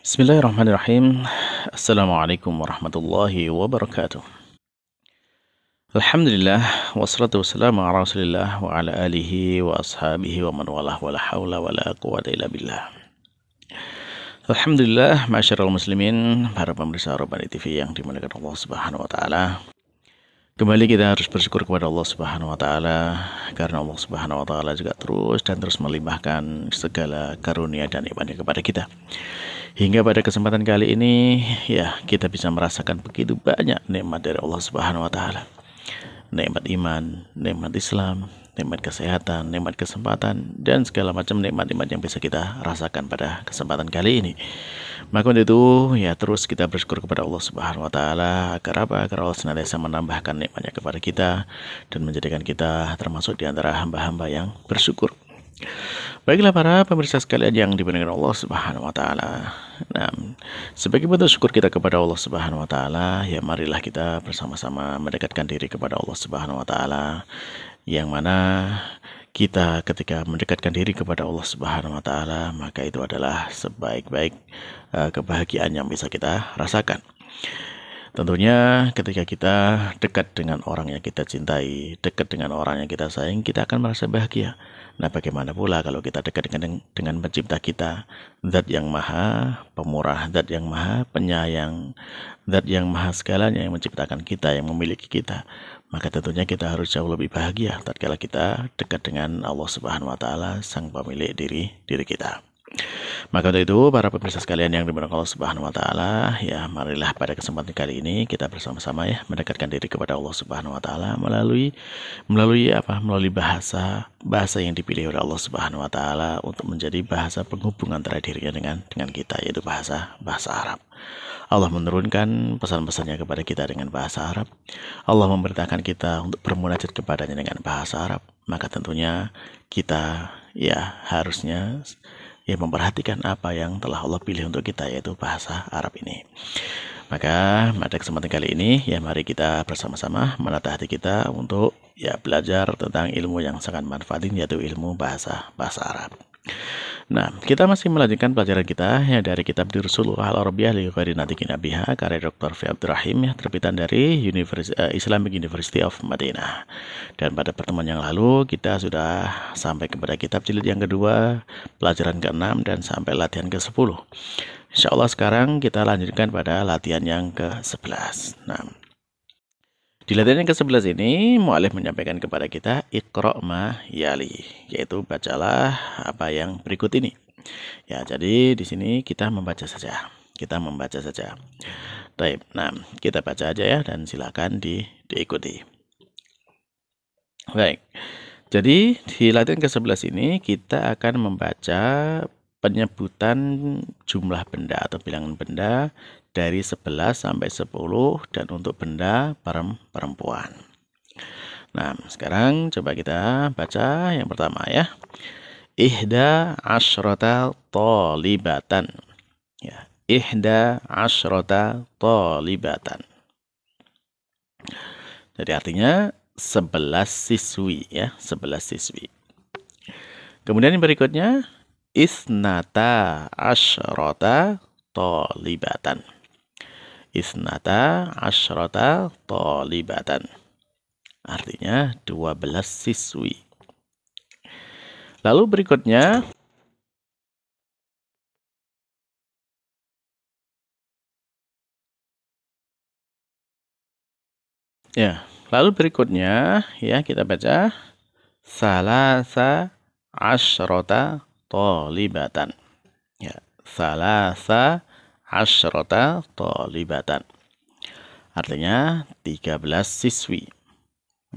Bismillahirrahmanirrahim. Assalamualaikum warahmatullahi wabarakatuh. Alhamdulillah wassalatu wassalamu ala Rasulillah wa ala alihi wa ashabihi wa man walah wala haula wala quwata illa billah. Alhamdulillah masyarul muslimin para pemirsa Robani TV yang dimuliakan Allah Subhanahu wa taala. Kembali kita harus bersyukur kepada Allah Subhanahu wa taala karena Allah Subhanahu wa taala juga terus dan terus melimpahkan segala karunia dan nikmatnya kepada kita. Hingga pada kesempatan kali ini, ya kita bisa merasakan begitu banyak nikmat dari Allah Subhanahu wa taala. Nikmat iman, nikmat Islam, nikmat kesehatan, nikmat kesempatan dan segala macam nikmat-nikmat yang bisa kita rasakan pada kesempatan kali ini. Maka untuk itu ya terus kita bersyukur kepada Allah Subhanahu wa taala agar apa? Agar Allah senantiasa menambahkan nikmatnya kepada kita dan menjadikan kita termasuk di antara hamba-hamba yang bersyukur. Baiklah para pemirsa sekalian yang dimuliakan Allah Subhanahu wa taala. Nah, sebagai bentuk syukur kita kepada Allah Subhanahu wa taala, ya marilah kita bersama-sama mendekatkan diri kepada Allah Subhanahu wa taala yang mana kita ketika mendekatkan diri kepada Allah Subhanahu wa taala, maka itu adalah sebaik-baik eh, kebahagiaan yang bisa kita rasakan. Tentunya ketika kita dekat dengan orang yang kita cintai, dekat dengan orang yang kita sayang, kita akan merasa bahagia. Nah, bagaimana pula kalau kita dekat dengan, dengan pencipta kita, zat yang maha pemurah, zat yang maha penyayang, zat yang maha segalanya yang menciptakan kita, yang memiliki kita. Maka tentunya kita harus jauh lebih bahagia tatkala kita dekat dengan Allah Subhanahu wa taala, sang pemilik diri diri kita. Maka untuk itu, para pemirsa sekalian yang dimurahkan Allah Subhanahu wa taala, ya marilah pada kesempatan kali ini kita bersama-sama ya mendekatkan diri kepada Allah Subhanahu wa taala melalui melalui apa? melalui bahasa bahasa yang dipilih oleh Allah Subhanahu wa taala untuk menjadi bahasa penghubung antara dirinya dengan dengan kita yaitu bahasa bahasa Arab. Allah menurunkan pesan-pesannya kepada kita dengan bahasa Arab. Allah memerintahkan kita untuk bermunajat kepadanya dengan bahasa Arab. Maka tentunya kita ya harusnya ya memperhatikan apa yang telah Allah pilih untuk kita yaitu bahasa Arab ini. Maka pada kesempatan kali ini ya mari kita bersama-sama menata hati kita untuk ya belajar tentang ilmu yang sangat manfaatin yaitu ilmu bahasa bahasa Arab. Nah, kita masih melanjutkan pelajaran kita ya dari kitab Dirsul Al Arabiyah li Natiqina Nabiha karya Dr. Fi Rahim ya terbitan dari Universi uh, Islamic University of Madinah. Dan pada pertemuan yang lalu kita sudah sampai kepada kitab jilid yang kedua, pelajaran ke-6 dan sampai latihan ke-10. Insya Allah sekarang kita lanjutkan pada latihan yang ke-11. Nah, di latihan yang ke-11 ini, mu'alif menyampaikan kepada kita ikro ma yali, yaitu bacalah apa yang berikut ini. Ya, jadi di sini kita membaca saja. Kita membaca saja. Baik, nah kita baca aja ya dan silakan di, diikuti. Baik, jadi di latihan ke-11 ini kita akan membaca penyebutan jumlah benda atau bilangan benda dari 11 sampai 10 dan untuk benda perempuan. Nah, sekarang coba kita baca yang pertama ya. Ihda asyrata talibatan. Ya, ihda asyrata talibatan. Jadi artinya 11 siswi ya, 11 siswi. Kemudian yang berikutnya isnata asyrata talibatan isnata asrota tolibatan. Artinya dua belas siswi. Lalu berikutnya Ya, lalu berikutnya ya kita baca salasa asrota tolibatan. Ya, salasa Asrota tolibatan. Artinya 13 siswi.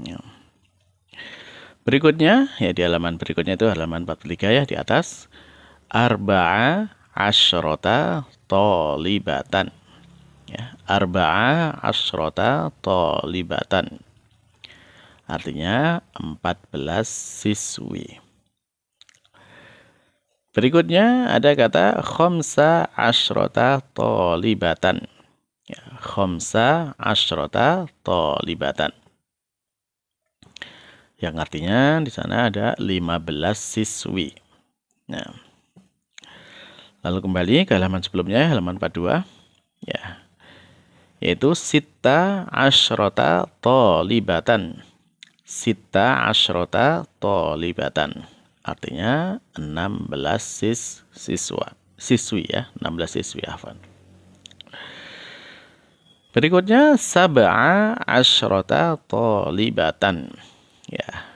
Ya. Berikutnya, ya di halaman berikutnya itu halaman 43 ya di atas. Arba'a asrota tolibatan. Ya, arba'a tolibatan. Artinya 14 siswi. Berikutnya ada kata khomsa asrota tolibatan. Ya, khomsa ashrota tolibatan. Yang artinya di sana ada 15 siswi. Nah. Lalu kembali ke halaman sebelumnya, halaman 42. Ya. Yaitu sita asrota tolibatan. Sita asrota tolibatan. Artinya 16 sis, siswa. Siswi ya, 16 siswi afan Berikutnya sab'a asyrata talibatan. Ya.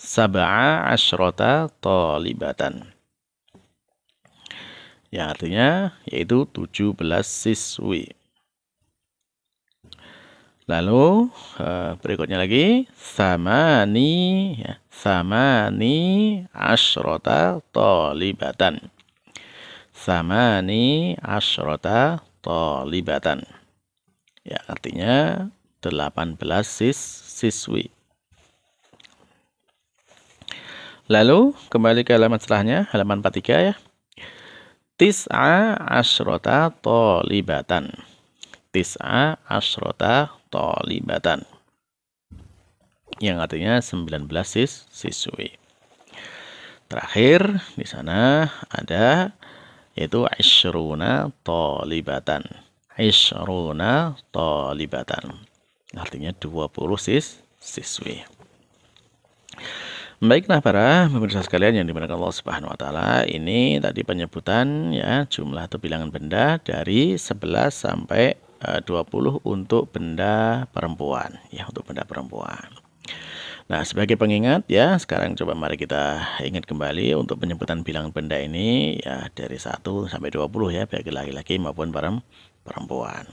Sab'a asyrata talibatan. Yang artinya yaitu 17 siswi. Lalu eh, berikutnya lagi sama ni ya, ni asrota tolibatan. sama ni asrota tolibatan. Ya, artinya 18 sis siswi. Lalu kembali ke halaman setelahnya, halaman 43 ya. tis Tis'a asrota tolibatan. Tis'a asrota talibatan yang artinya 19 sis siswi. Terakhir di sana ada yaitu isruna talibatan. isruna talibatan. Artinya 20 sis siswi. Baiklah para pemirsa sekalian yang dimana Allah Subhanahu wa taala, ini tadi penyebutan ya jumlah atau bilangan benda dari 11 sampai 20 eh, untuk benda perempuan ya untuk benda perempuan. Nah, sebagai pengingat ya, sekarang coba mari kita ingat kembali untuk penyebutan bilangan benda ini ya dari 1 sampai 20 ya bagi laki-laki maupun perempuan.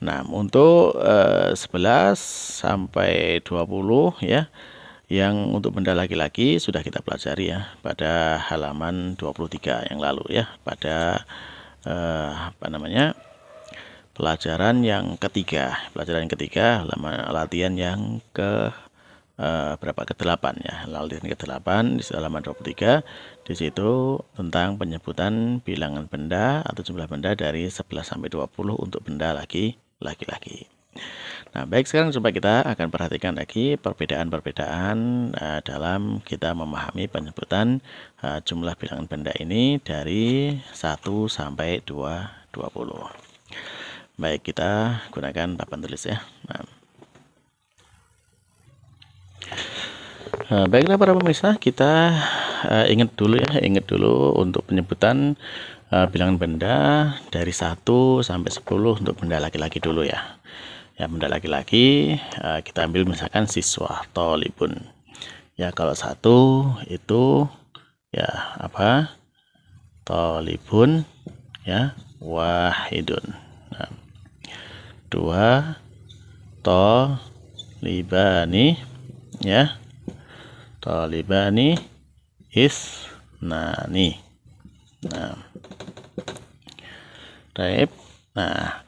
Nah, untuk eh, 11 sampai 20 ya yang untuk benda laki-laki sudah kita pelajari ya pada halaman 23 yang lalu ya pada eh, apa namanya pelajaran yang ketiga pelajaran yang ketiga latihan yang ke uh, berapa ke delapan ya latihan ke delapan di halaman 23 di situ tentang penyebutan bilangan benda atau jumlah benda dari 11 sampai 20 untuk benda lagi, laki-laki Nah, baik sekarang coba kita akan perhatikan lagi perbedaan-perbedaan uh, dalam kita memahami penyebutan uh, jumlah bilangan benda ini dari 1 sampai 2 20. Baik, kita gunakan papan tulis ya. Nah. Nah, baiklah para pemirsa, kita uh, ingat dulu ya, ingat dulu untuk penyebutan uh, bilangan benda dari 1 sampai 10 untuk benda laki-laki dulu ya. Ya, benda laki-laki uh, kita ambil misalkan siswa tolibun. Ya, kalau satu itu ya apa? Tolibun ya wahidun. Nah, dua tolibani ya tolibani is nani nah Taip. nah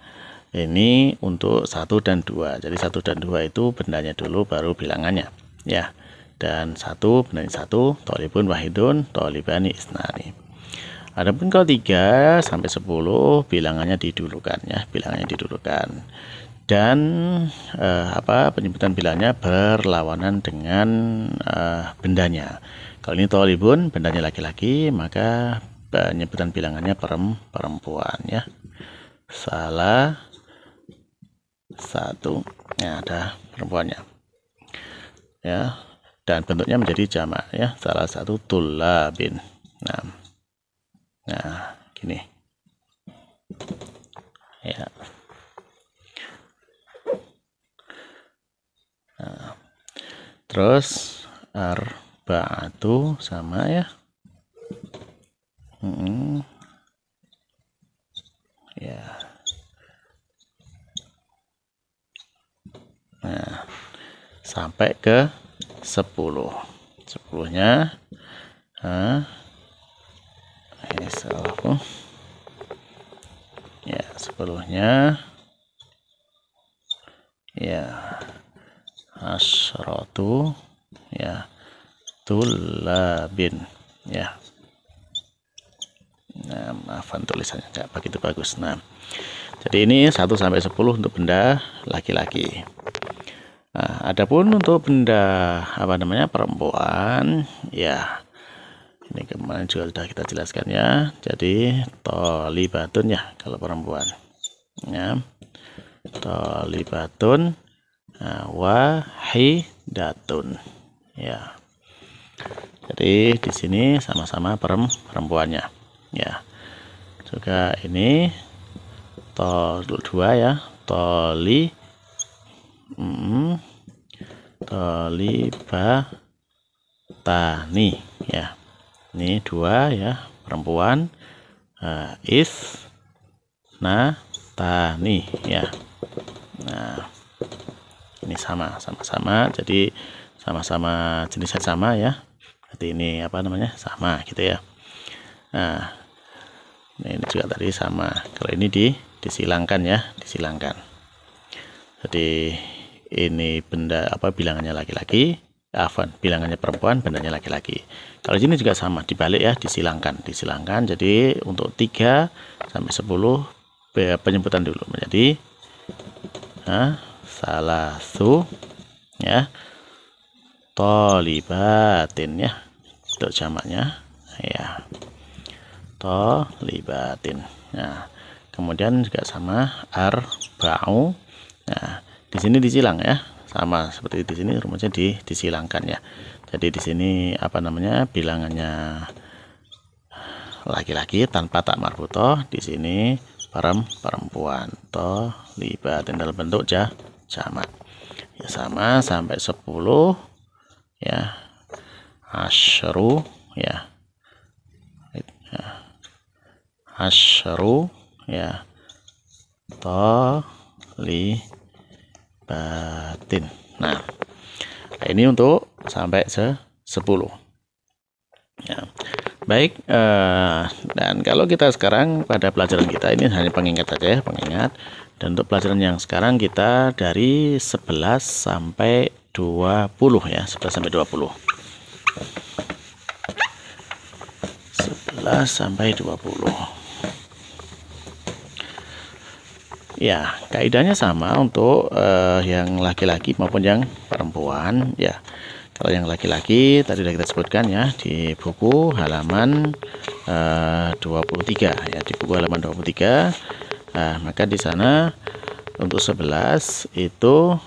ini untuk satu dan dua jadi satu dan dua itu bendanya dulu baru bilangannya ya dan satu benar satu tolibun wahidun tolibani nani Adapun kalau 3 sampai 10 bilangannya didulukan ya, bilangannya didulukan. Dan eh, apa penyebutan bilangnya berlawanan dengan eh, bendanya. Kalau ini tolibun bendanya laki-laki, maka penyebutan bilangannya perempuan ya. Salah satu. Ya, ada perempuannya. Ya, dan bentuknya menjadi jamak ya, salah satu tulabin. Nah, nah gini ya nah, terus batu sama ya Hmm, ya nah sampai ke 10 sepuluhnya nah, salahku ya sepenuhnya ya asrotu ya tulabin ya nah maafan tulisannya nggak begitu bagus nah jadi ini 1 sampai 10 untuk benda laki-laki nah adapun untuk benda apa namanya perempuan ya ini kemarin juga sudah kita jelaskan ya jadi batun ya kalau perempuan ya toli batun nah, wahidatun ya jadi di sini sama-sama perempuannya ya juga ini tol dua ya toli toli batani ya ini dua ya perempuan uh, is nah tani ya nah ini sama sama-sama jadi sama-sama jenisnya sama ya Jadi ini apa namanya sama gitu ya nah ini juga tadi sama kalau ini di disilangkan ya disilangkan jadi ini benda apa bilangannya laki-laki afan bilangannya perempuan bendanya laki-laki kalau sini juga sama dibalik ya disilangkan disilangkan jadi untuk 3 sampai 10 penyebutan dulu menjadi nah, salah su ya tolibatin ya untuk jamaknya ya tolibatin nah kemudian juga sama bau. nah di sini disilang ya sama seperti di sini rumusnya di, disilangkan ya jadi di sini apa namanya bilangannya laki-laki tanpa tak marbutoh di sini perem perempuan to libat dalam bentuk ja jamak ya sama sampai 10 ya asyru ya asyru ya to li batin. Nah, ini untuk sampai se 10. Ya. Baik, eh, dan kalau kita sekarang pada pelajaran kita ini hanya pengingat saja ya, pengingat. Dan untuk pelajaran yang sekarang kita dari 11 sampai 20 ya, 11 sampai 20. 11 sampai 20. Ya, kaidahnya sama untuk uh, yang laki-laki maupun yang perempuan ya. Kalau yang laki-laki tadi sudah kita sebutkan ya di buku halaman eh, uh, 23 ya, di buku halaman 23. Nah, eh, maka di sana untuk 11 itu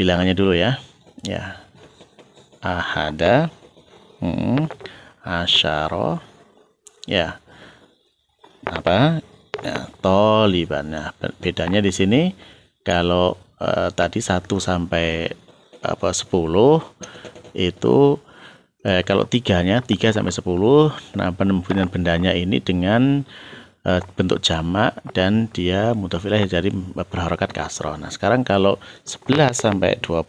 bilangannya dulu ya. Ya. Ahada hmm, asyara ya. Apa? ya, toliban. Nah, bedanya di sini kalau eh, tadi 1 sampai apa 10 itu eh, kalau tiganya 3 sampai 10 nah penemuan bendanya ini dengan eh, bentuk jamak dan dia mutafilah dari berharokat kasroh nah sekarang kalau 11 sampai 20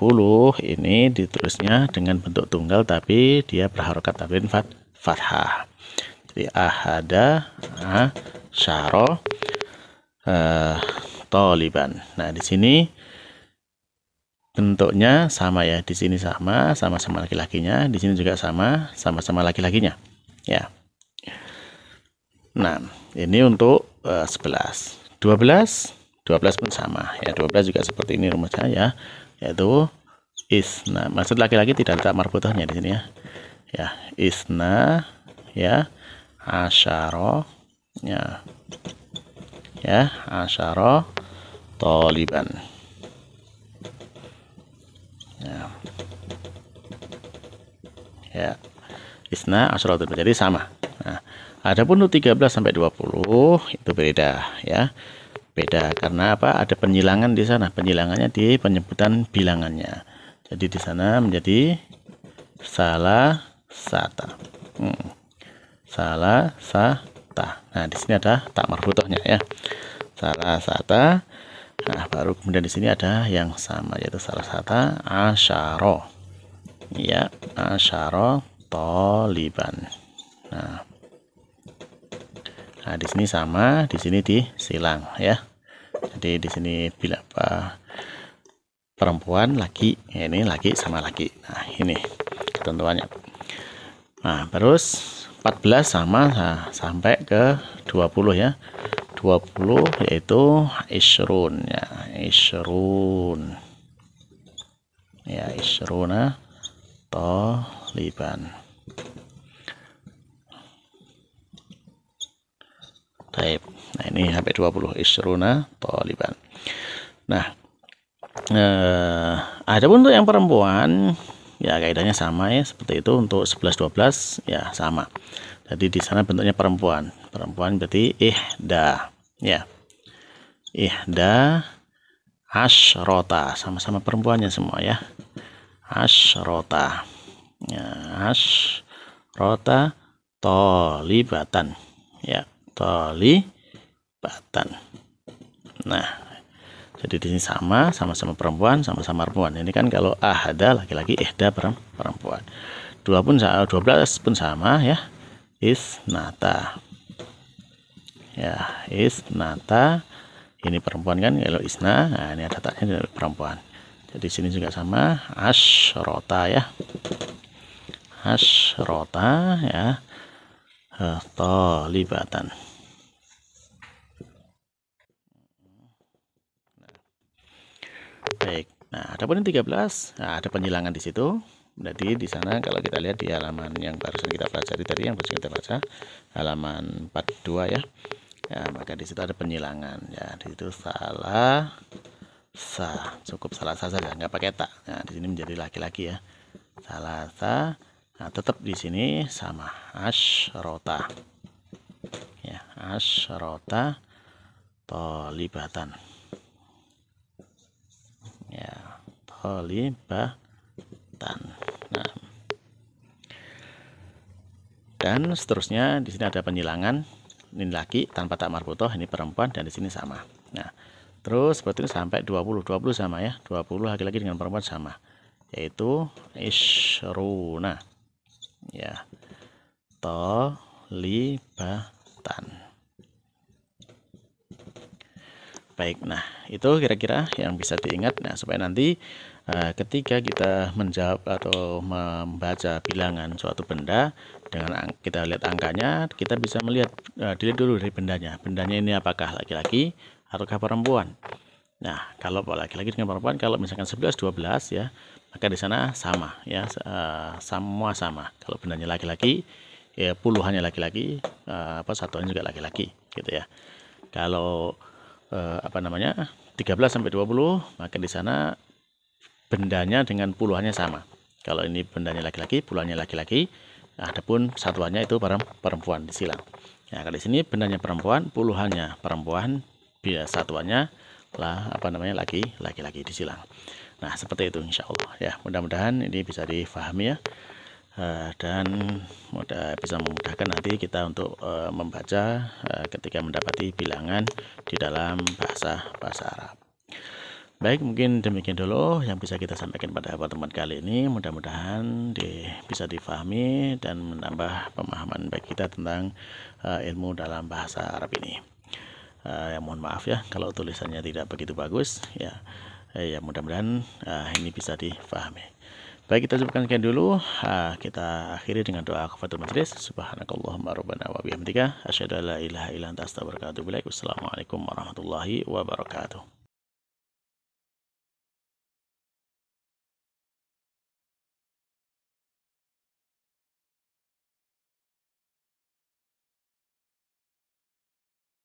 ini ditulisnya dengan bentuk tunggal tapi dia berharokat tabin fat, fathah jadi ahada ah, syahro uh, eh, toliban. Nah, di sini bentuknya sama ya. Di sini sama, sama-sama laki-lakinya, di sini juga sama, sama-sama laki-lakinya. Ya. Nah, ini untuk uh, 11. 12 12 pun sama ya. 12 juga seperti ini rumusnya ya, yaitu isna maksud laki-laki tidak letak marbutahnya di sini ya ya isna ya asyaro ya ya asyara taliban ya ya isna asyara taliban jadi sama nah adapun 13 sampai 20 itu beda ya beda karena apa ada penyilangan di sana penyilangannya di penyebutan bilangannya jadi di sana menjadi salah sata hmm. salah sah Nah, di sini ada tak marbutohnya ya. Salah sata. Nah, baru kemudian di sini ada yang sama yaitu salah sata asyaro. Ya, asyaro toliban. Nah, Nah, di sini sama, di sini disilang ya. Jadi di sini bila apa, perempuan laki, ini laki sama laki. Nah, ini ketentuannya. Nah, terus 14 sama nah, sampai ke 20 ya 20 yaitu isrun ya isrun ya isruna toliban Taip. Nah ini sampai 20 isruna toliban. Nah, eh, ada pun untuk yang perempuan ya kaidahnya sama ya seperti itu untuk 11 12 ya sama jadi di sana bentuknya perempuan perempuan berarti ihda ya ihda rota sama-sama perempuannya semua ya asyrota ya asyrota tolibatan ya tolibatan nah jadi di sini sama, sama-sama perempuan, sama-sama perempuan. Ini kan kalau ahada laki-laki, ihda perempuan. Dua pun sama, dua belas pun sama ya. is nata Ya, is nata Ini perempuan kan, kalau isna, nah ini ada taknya perempuan. Jadi sini juga sama, rota ya. rota ya. Eh, Tolibatan. Baik. Nah, ada pun yang 13. Nah, ada penyilangan di situ. Jadi di sana kalau kita lihat di halaman yang barusan kita pelajari tadi yang barusan kita baca halaman 42 ya. Ya, maka di situ ada penyilangan ya. Di situ salah sa cukup salah sa saja nggak pakai tak. Nah, di sini menjadi laki-laki ya. Salah sa. Nah, tetap di sini sama as rota Ya, rota tolibatan. Kholifatan. Nah. Dan seterusnya di sini ada penyilangan ini laki tanpa tak marbutoh ini perempuan dan di sini sama. Nah, terus seperti ini sampai 20 20 sama ya. 20 lagi lagi dengan perempuan sama yaitu isruna. Ya. libatan. Baik, nah itu kira-kira yang bisa diingat. Nah, supaya nanti Nah, ketika kita menjawab atau membaca bilangan suatu benda dengan kita lihat angkanya, kita bisa melihat uh, dilihat dulu dari bendanya. Bendanya ini apakah laki-laki ataukah perempuan? Nah, kalau laki-laki dengan perempuan kalau misalkan 11 12 ya, maka di sana sama ya, uh, semua sama. Kalau bendanya laki-laki ya puluhannya laki-laki, uh, apa satuannya juga laki-laki gitu ya. Kalau uh, apa namanya? 13 sampai 20, maka di sana bendanya dengan puluhannya sama. Kalau ini bendanya laki-laki, puluhannya laki-laki. Adapun satuannya itu perempuan disilang. Nah, kalau di sini bendanya perempuan, puluhannya perempuan, biasa satuannya lah apa namanya laki laki-laki disilang. Nah, seperti itu insya Allah ya. Mudah-mudahan ini bisa difahami ya. Eh, dan mudah bisa memudahkan nanti kita untuk eh, membaca eh, ketika mendapati bilangan di dalam bahasa bahasa Arab. Baik, mungkin demikian dulu yang bisa kita sampaikan pada pertemuan kali ini. Mudah-mudahan di, bisa difahami dan menambah pemahaman baik kita tentang uh, ilmu dalam bahasa Arab ini. Uh, ya mohon maaf ya kalau tulisannya tidak begitu bagus ya. Eh, ya mudah-mudahan uh, ini bisa difahami. Baik kita cukupkan sekian dulu. Uh, kita akhiri dengan doa kafatul majlis. Subhanakallahumma rabbana wa bihamdika asyhadu an ilaha illa anta astaghfiruka wa atubu Wassalamualaikum warahmatullahi wabarakatuh.